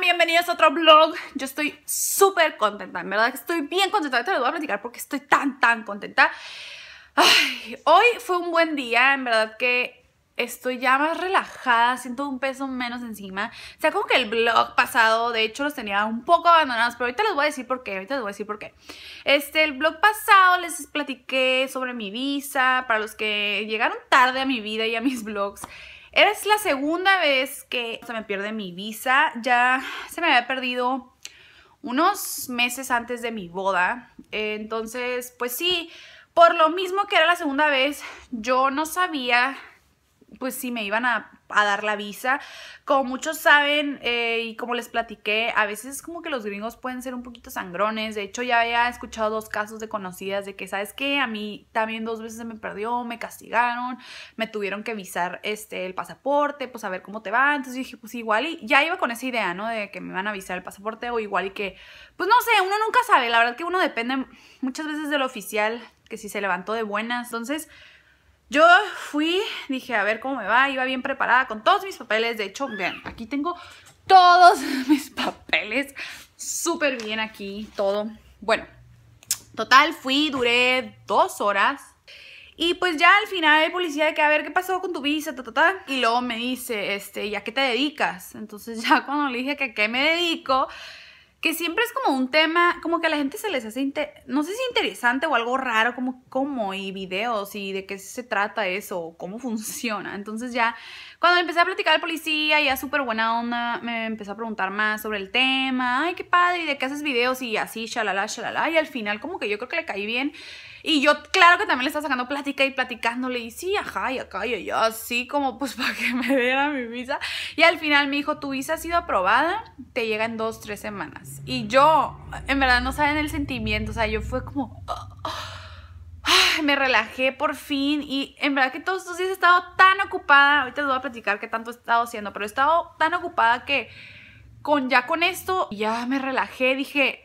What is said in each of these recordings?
Bienvenidos a otro vlog. Yo estoy súper contenta, en verdad que estoy bien contenta. Ahorita les voy a platicar porque estoy tan, tan contenta. hoy fue un buen día, en verdad que estoy ya más relajada, siento un peso menos encima. O sea, como que el vlog pasado, de hecho, los tenía un poco abandonados, pero ahorita les voy a decir por qué, ahorita les voy a decir por qué. Este, el vlog pasado les platiqué sobre mi visa, para los que llegaron tarde a mi vida y a mis vlogs. Es la segunda vez que se me pierde mi visa. Ya se me había perdido unos meses antes de mi boda. Entonces, pues sí, por lo mismo que era la segunda vez, yo no sabía pues si me iban a a dar la visa. Como muchos saben eh, y como les platiqué, a veces como que los gringos pueden ser un poquito sangrones. De hecho, ya había escuchado dos casos de conocidas de que, ¿sabes qué? A mí también dos veces se me perdió, me castigaron, me tuvieron que visar este, el pasaporte, pues a ver cómo te va. Entonces dije, pues igual y ya iba con esa idea, ¿no? De que me van a visar el pasaporte o igual y que, pues no sé, uno nunca sabe. La verdad que uno depende muchas veces del oficial que si se levantó de buenas. Entonces... Yo fui, dije, a ver cómo me va, iba bien preparada con todos mis papeles. De hecho, vean, aquí tengo todos mis papeles súper bien aquí, todo. Bueno, total, fui, duré dos horas. Y pues ya al final el policía de que a ver qué pasó con tu visa, Y luego me dice, este, ¿y a qué te dedicas? Entonces ya cuando le dije que a qué me dedico, que siempre es como un tema, como que a la gente se les hace, no sé si interesante o algo raro, como cómo y videos y de qué se trata eso, cómo funciona. Entonces ya, cuando empecé a platicar al policía, ya súper buena onda, me empezó a preguntar más sobre el tema, ay, qué padre, y de qué haces videos y así, shalala, shalala, y al final como que yo creo que le caí bien. Y yo, claro que también le estaba sacando plática y platicándole, y sí, ajá, y acá, y así como pues para que me diera mi visa. Y al final me dijo, tu visa ha sido aprobada, te llega en dos, tres semanas. Y yo, en verdad, no saben el sentimiento, o sea, yo fue como... me relajé por fin y en verdad que todos estos días he estado tan ocupada, ahorita les voy a platicar qué tanto he estado haciendo, pero he estado tan ocupada que con ya con esto ya me relajé, dije,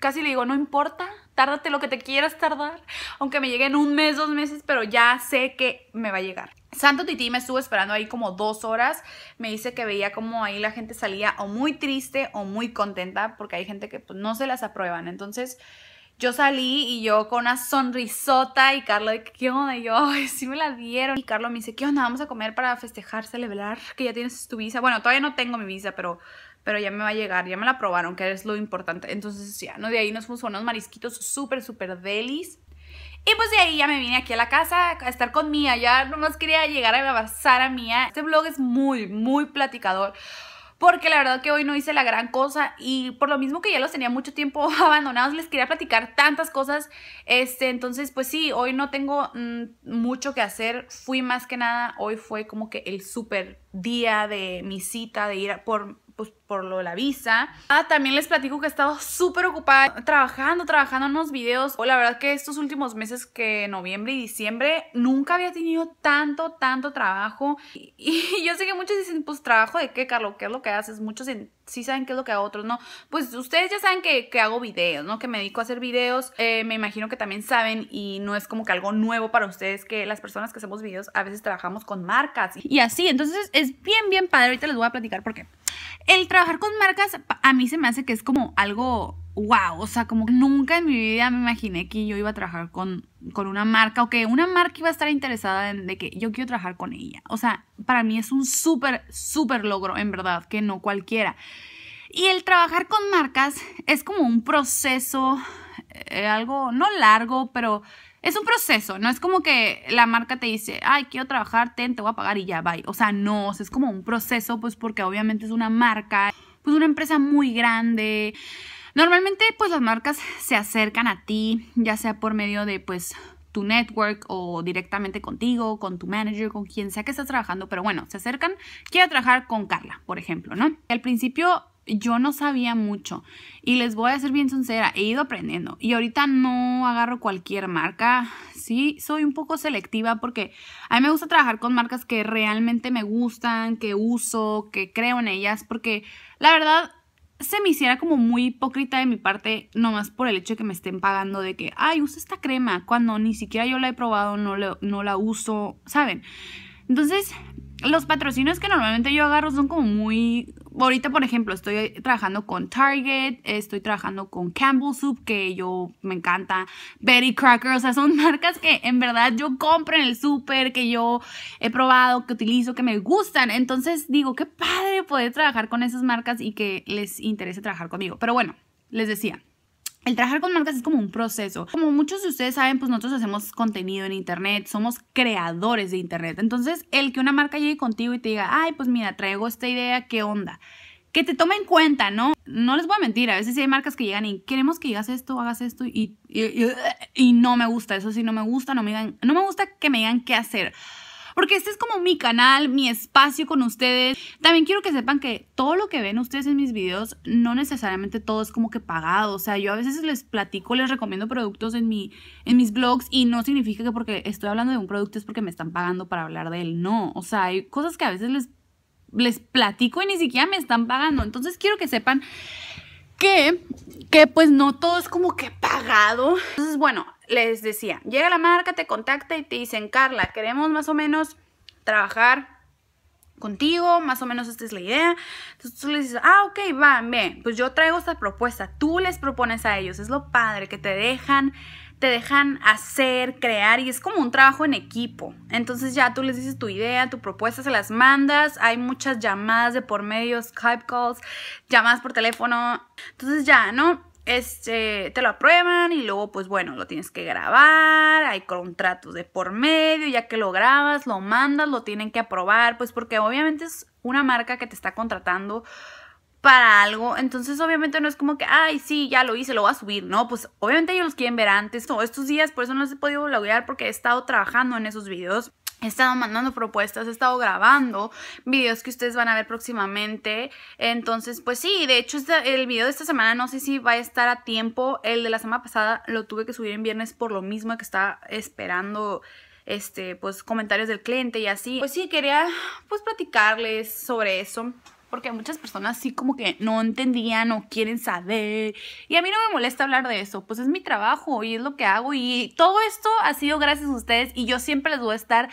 casi le digo, no importa, tárdate lo que te quieras tardar, aunque me llegue en un mes, dos meses, pero ya sé que me va a llegar. Santo Titi me estuvo esperando ahí como dos horas. Me dice que veía como ahí la gente salía o muy triste o muy contenta, porque hay gente que pues, no se las aprueban. Entonces yo salí y yo con una sonrisota y Carlos qué onda, y yo, ay, sí me la dieron. Y Carlos me dice, ¿qué onda? Vamos a comer para festejar, celebrar que ya tienes tu visa. Bueno, todavía no tengo mi visa, pero pero ya me va a llegar, ya me la probaron, que es lo importante. Entonces ya, ¿no? De ahí nos fuimos unos marisquitos súper, súper delis. Y pues de ahí ya me vine aquí a la casa a estar con Mía. Ya nomás quería llegar a abrazar a Mía. Este vlog es muy, muy platicador. Porque la verdad que hoy no hice la gran cosa y por lo mismo que ya los tenía mucho tiempo abandonados, les quería platicar tantas cosas. Este, entonces, pues sí, hoy no tengo mm, mucho que hacer. Fui más que nada, hoy fue como que el súper día de mi cita, de ir por, pues, por lo de la visa. Ah, también les platico que he estado súper ocupada trabajando, trabajando en unos videos. O la verdad que estos últimos meses que noviembre y diciembre nunca había tenido tanto, tanto trabajo. Y, yo sé que muchos dicen, pues trabajo de qué, Carlos, qué es lo que haces. Muchos sí saben qué es lo que hago, otros no. Pues ustedes ya saben que, hago videos, ¿no? Que me dedico a hacer videos. Eh, me imagino que también saben y no es como que algo nuevo para ustedes que las personas que hacemos videos a veces trabajamos con marcas y así. Entonces es bien, bien padre. Ahorita les voy a platicar por qué. El trabajar con marcas a mí se me hace que es como algo wow, o sea, como nunca en mi vida me imaginé que yo iba a trabajar con, con una marca o que una marca iba a estar interesada en de que yo quiero trabajar con ella. O sea, para mí es un súper, súper logro, en verdad, que no cualquiera. Y el trabajar con marcas es como un proceso, eh, algo no largo, pero es un proceso, no es como que la marca te dice, ay, quiero trabajar, ten, te voy a pagar y ya, bye. O sea, no, es como un proceso, pues porque obviamente es una marca, pues una empresa muy grande. Normalmente, pues las marcas se acercan a ti, ya sea por medio de, pues, tu network o directamente contigo, con tu manager, con quien sea que estás trabajando, pero bueno, se acercan, quiero trabajar con Carla, por ejemplo, ¿no? Al principio yo no sabía mucho. Y les voy a ser bien sincera, he ido aprendiendo. Y ahorita no agarro cualquier marca. Sí, soy un poco selectiva porque a mí me gusta trabajar con marcas que realmente me gustan, que uso, que creo en ellas. Porque la verdad se me hiciera como muy hipócrita de mi parte, nomás por el hecho de que me estén pagando de que, ay, usa esta crema, cuando ni siquiera yo la he probado, no, no la uso, ¿saben? Entonces los patrocinios que normalmente yo agarro son como muy... Ahorita, por ejemplo, estoy trabajando con Target, estoy trabajando con Campbell Soup, que yo me encanta, Betty Cracker, o sea, son marcas que en verdad yo compro en el súper, que yo he probado, que utilizo, que me gustan. Entonces digo, qué padre poder trabajar con esas marcas y que les interese trabajar conmigo. Pero bueno, les decía, el trabajar con marcas es como un proceso. Como muchos de ustedes saben, pues nosotros hacemos contenido en Internet, somos creadores de Internet. Entonces, el que una marca llegue contigo y te diga, ay, pues mira, traigo esta idea, ¿qué onda? Que te tome en cuenta, ¿no? No les voy a mentir, a veces hay marcas que llegan y queremos que digas esto, hagas esto y, y, no me gusta, eso sí, no me gusta, no me digan, no me gusta que me digan qué hacer porque este es como mi canal, mi espacio con ustedes. También quiero que sepan que todo lo que ven ustedes en mis videos, no necesariamente todo es como que pagado. O sea, yo a veces les platico, les recomiendo productos en, mi, en mis blogs y no significa que porque estoy hablando de un producto es porque me están pagando para hablar de él. No, o sea, hay cosas que a veces les, les platico y ni siquiera me están pagando. Entonces quiero que sepan que, que pues no todo es como que pagado. Entonces, bueno, les decía, llega la marca, te contacta y te dicen, Carla, queremos más o menos trabajar contigo, más o menos esta es la idea. Entonces tú les dices, ah, ok, va, bien, pues yo traigo esta propuesta, tú les propones a ellos, es lo padre, que te dejan, te dejan hacer, crear y es como un trabajo en equipo. Entonces ya tú les dices tu idea, tu propuesta, se las mandas, hay muchas llamadas de por medio, Skype calls, llamadas por teléfono. Entonces ya, ¿no? este, te lo aprueban y luego, pues bueno, lo tienes que grabar, hay contratos de por medio, ya que lo grabas, lo mandas, lo tienen que aprobar, pues porque obviamente es una marca que te está contratando para algo, entonces obviamente no es como que, ay, sí, ya lo hice, lo voy a subir, no, pues obviamente ellos los quieren ver antes, todos estos días por eso no se he podido bloguear porque he estado trabajando en esos videos, He estado mandando propuestas, he estado grabando videos que ustedes van a ver próximamente. Entonces, pues sí, de hecho el video de esta semana no sé si va a estar a tiempo. El de la semana pasada lo tuve que subir en viernes por lo mismo que estaba esperando este pues comentarios del cliente y así. Pues sí, quería pues platicarles sobre eso porque muchas personas sí como que no entendían o quieren saber. Y a mí no me molesta hablar de eso, pues es mi trabajo y es lo que hago y todo esto ha sido gracias a ustedes y yo siempre les voy a estar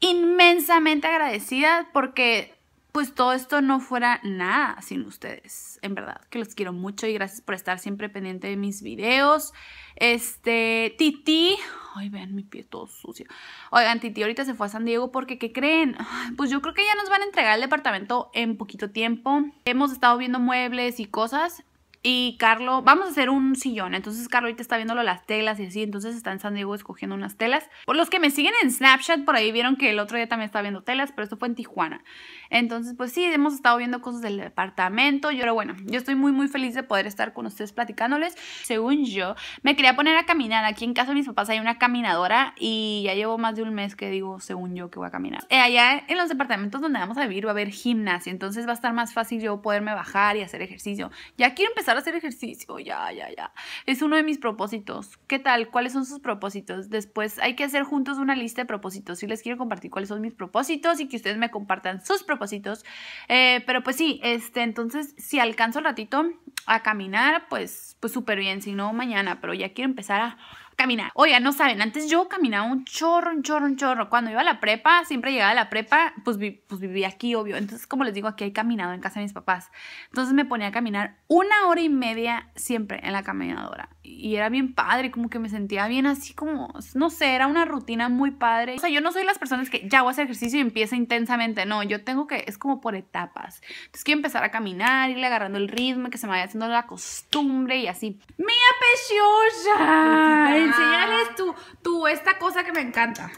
inmensamente agradecida porque pues todo esto no fuera nada sin ustedes. En verdad, que los quiero mucho y gracias por estar siempre pendiente de mis videos. Este, Titi, ay, vean mi pie todo sucio. Oigan, Titi ahorita se fue a San Diego porque, ¿qué creen? Pues yo creo que ya nos van a entregar el departamento en poquito tiempo. Hemos estado viendo muebles y cosas y Carlos vamos a hacer un sillón. Entonces, Carlos ahorita está viendo las telas y así. Entonces, están en San Diego escogiendo unas telas. Por los que me siguen en Snapchat, por ahí vieron que el otro día también estaba viendo telas, pero esto fue en Tijuana. Entonces, pues sí, hemos estado viendo cosas del departamento. Yo, ahora bueno, yo estoy muy, muy feliz de poder estar con ustedes platicándoles. Según yo, me quería poner a caminar. Aquí en casa de mis papás hay una caminadora y ya llevo más de un mes que digo, según yo, que voy a caminar. Eh, allá en los departamentos donde vamos a vivir va a haber gimnasia. Entonces, va a estar más fácil yo poderme bajar y hacer ejercicio. Ya quiero empezar hacer ejercicio, ya, ya, ya. Es uno de mis propósitos. ¿Qué tal? ¿Cuáles son sus propósitos? Después hay que hacer juntos una lista de propósitos. si les quiero compartir cuáles son mis propósitos y que ustedes me compartan sus propósitos. Eh, pero pues sí, este, entonces si alcanzo el ratito a caminar, pues pues súper bien, si no mañana, pero ya quiero empezar a caminar. Oiga, no saben, antes yo caminaba un chorro, un chorro, un chorro. Cuando iba a la prepa, siempre llegaba a la prepa, pues, pues vivía aquí, obvio. Entonces, como les digo, aquí he caminado en casa de mis papás. Entonces me ponía a caminar una hora y media siempre en la caminadora y era bien padre, como que me sentía bien así como, no sé, era una rutina muy padre. O sea, yo no soy las personas que ya voy a hacer ejercicio y empieza intensamente, no, yo tengo que, es como por etapas. Entonces quiero empezar a caminar, irle agarrando el ritmo, que se me vaya haciendo la costumbre y así. ¡Mía preciosa! Enseñales tú, tú, esta cosa que me encanta.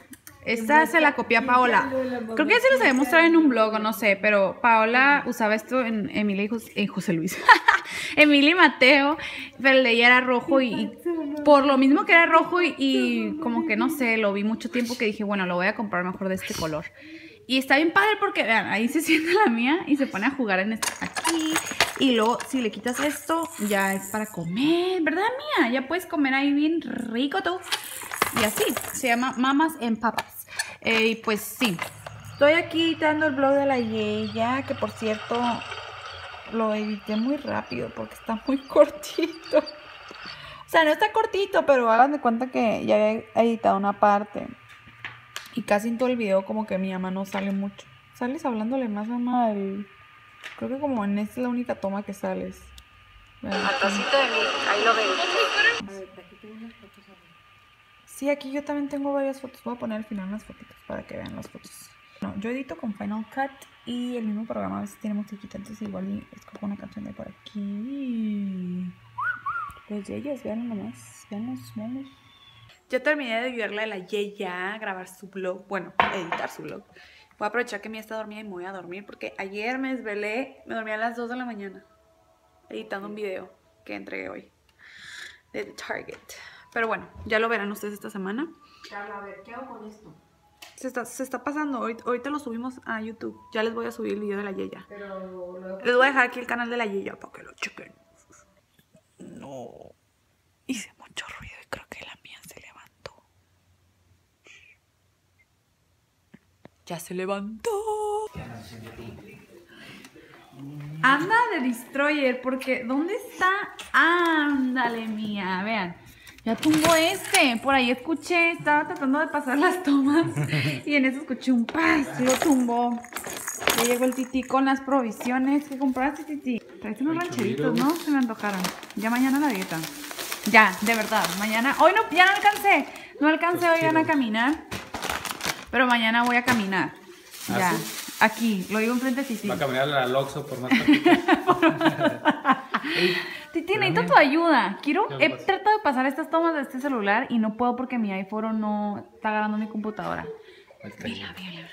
Esta se la copia Paola. Creo que ya se los había mostrado en un blog o no sé, pero Paola usaba esto en Emilia y José, en José Luis. Emilia y Mateo, pero el de ella era rojo y, por lo mismo que era rojo y, como que no sé, lo vi mucho tiempo que dije, bueno, lo voy a comprar mejor de este color. Y está bien padre porque, vean, ahí se siente la mía y se pone a jugar en esto aquí. Y luego, si le quitas esto, ya es para comer, ¿verdad, mía? Ya puedes comer ahí bien rico tú. Y así, se llama Mamas en Papas. Eh, y pues sí, estoy aquí editando el blog de la Yeya, que por cierto lo edité muy rápido porque está muy cortito. O sea, no está cortito, pero hagan de cuenta que ya he editado una parte. Y casi en todo el video como que mi mamá no sale mucho. Sales hablándole más mamá Creo que como en esta es la única toma que sales. A de mí, ahí lo ven. Sí, aquí yo también tengo varias fotos. Voy a poner al final unas fotitos para que vean las fotos. No, yo edito con Final Cut y el mismo programa a veces tiene musiquita, entonces igual escojo una canción de por aquí. Los yeyas, vean nomás, veanlos, veanlos. Ya terminé de ayudarle a la yeya a grabar su vlog. bueno, editar su vlog. Voy a aprovechar que mi está dormida y me voy a dormir porque ayer me desvelé, me dormí a las 2 de la mañana editando un video que entregué hoy de Target. Pero bueno, ya lo verán ustedes esta semana. Carla, a ver, ¿qué hago con esto? Se está, se está pasando, ahorita, lo subimos a YouTube. Ya les voy a subir el video de la Yeya. Pero Les voy a dejar aquí el canal de la Yeya para que lo chequen. No. Hice mucho ruido y creo que la mía se levantó. Ya se levantó. Anda de Destroyer, porque ¿dónde está? Ándale mía, vean ya tumbó este. Por ahí escuché, estaba tratando de pasar las tomas y en eso escuché un paz, lo tumbó. Ya llegó el tití con las provisiones que compraste, tití. Trajiste unos rancheritos, ¿no? Se me antojaron. Ya mañana la dieta. Ya, de verdad, mañana. Hoy no, ya no alcancé. No alcancé hoy a caminar, pero mañana voy a caminar. ¿Ah, ya, aquí, lo digo enfrente de Titi. Va a caminar la Loxo por más Titi, necesito tu ayuda. Quiero, he tratado de pasar estas tomas de este celular y no puedo porque mi iPhone no está agarrando mi computadora. Mira, mira,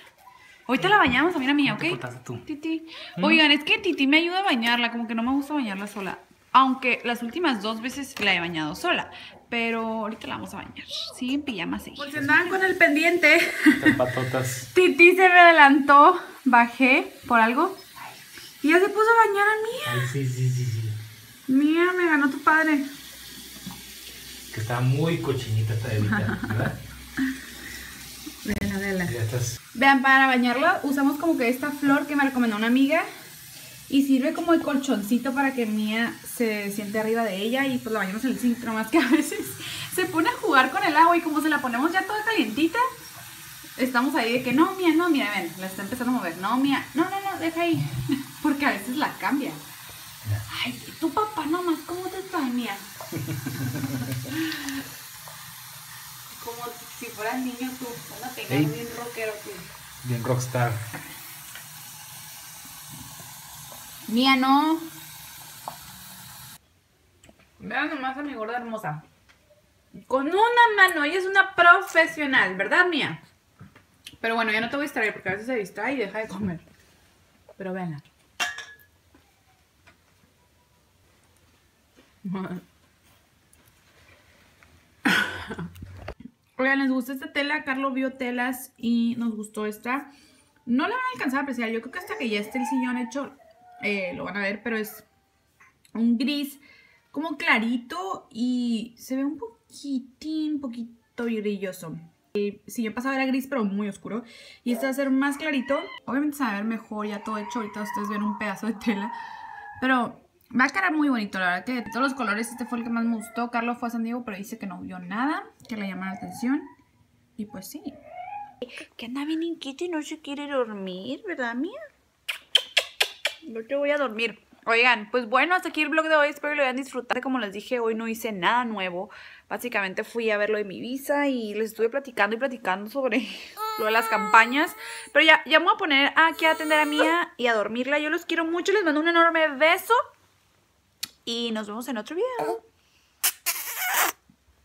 Ahorita la bañamos, a mira mía, ¿ok? Titi. ¿Mm? Oigan, es que Titi me ayuda a bañarla, como que no me gusta bañarla sola. Aunque las últimas dos veces la he bañado sola. Pero ahorita la vamos a bañar. Sí, en pijama sí. Pues andaban con el pendiente. Patotas. Titi se me adelantó. Bajé por algo. Y ya se puso a bañar a mía. sí, sí, sí. ¡Mía, me ganó tu padre. Que está muy cochinita esta bebita, ¿verdad? estás. Vean, para bañarla usamos como que esta flor que me recomendó una amiga. Y sirve como el colchoncito para que Mía se siente arriba de ella y pues la bañamos en el cintro, más que a veces se pone a jugar con el agua y como se la ponemos ya toda calientita, estamos ahí de que no, Mía, no, Mía ven, la está empezando a mover, no, Mía, no, no, no, deja ahí, porque a veces la cambia. Ay, tu papá nomás, ¿cómo te mía? Como si fueras niño tú, una pegada y bien rockero tú. Bien rockstar. Mía, no. Vean nomás a mi gorda hermosa. Con una mano, ella es una profesional, ¿verdad, mía? Pero bueno, ya no te voy a distraer porque a veces se distrae y deja de comer. Pero véanla. Oigan, ¿les gusta esta tela? Carlos vio telas y nos gustó esta. No la van a alcanzar a apreciar. Yo creo que hasta que ya esté el sillón hecho eh, lo van a ver, pero es un gris como clarito y se ve un poquitín, poquito brilloso. Si yo pasaba era gris, pero muy oscuro. Y este va a ser más clarito. Obviamente se va a ver mejor ya todo hecho. Ahorita ustedes ven un pedazo de tela. Pero Va a quedar muy bonito, la verdad que de todos los colores este fue el que más me gustó. Carlos fue a San Diego, pero dice que no vio nada, que le llamó la atención. Y pues sí. Que anda bien inquieta y no se quiere dormir, ¿verdad, mía? No te voy a dormir. Oigan, pues bueno, hasta aquí el vlog de hoy. Espero que lo hayan disfrutado. Como les dije, hoy no hice nada nuevo. Básicamente fui a ver lo de mi visa y les estuve platicando y platicando sobre lo de las campañas. Pero ya, ya me voy a poner aquí a atender a Mía y a dormirla. Yo los quiero mucho. Les mando un enorme beso y nos vemos en otro video.